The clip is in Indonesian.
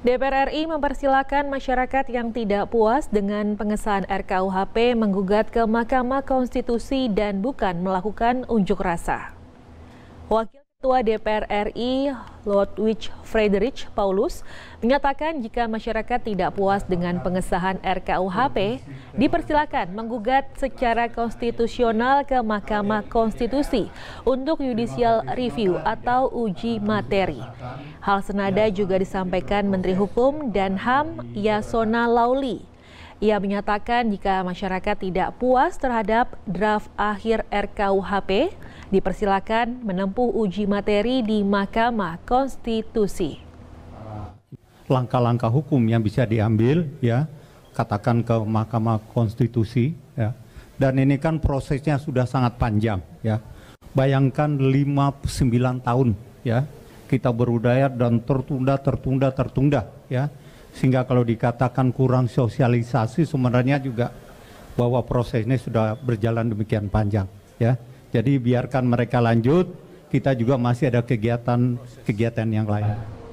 DPR RI mempersilahkan masyarakat yang tidak puas dengan pengesahan RKUHP menggugat ke Mahkamah Konstitusi dan bukan melakukan unjuk rasa. Wakil Ketua DPR RI Ludwig Friedrich Paulus menyatakan jika masyarakat tidak puas dengan pengesahan RKUHP, dipersilakan menggugat secara konstitusional ke Mahkamah Konstitusi untuk judicial review atau uji materi. Hal senada juga disampaikan Menteri Hukum dan HAM Yasona Lauli. Ia menyatakan jika masyarakat tidak puas terhadap draft akhir RKUHP, dipersilakan menempuh uji materi di Mahkamah Konstitusi. Langkah-langkah hukum yang bisa diambil, ya, katakan ke Mahkamah Konstitusi, ya. Dan ini kan prosesnya sudah sangat panjang, ya. Bayangkan 59 tahun, ya. Kita berudaya dan tertunda, tertunda, tertunda, ya sehingga kalau dikatakan kurang sosialisasi sebenarnya juga bahwa prosesnya sudah berjalan demikian panjang ya. Jadi biarkan mereka lanjut, kita juga masih ada kegiatan-kegiatan yang lain.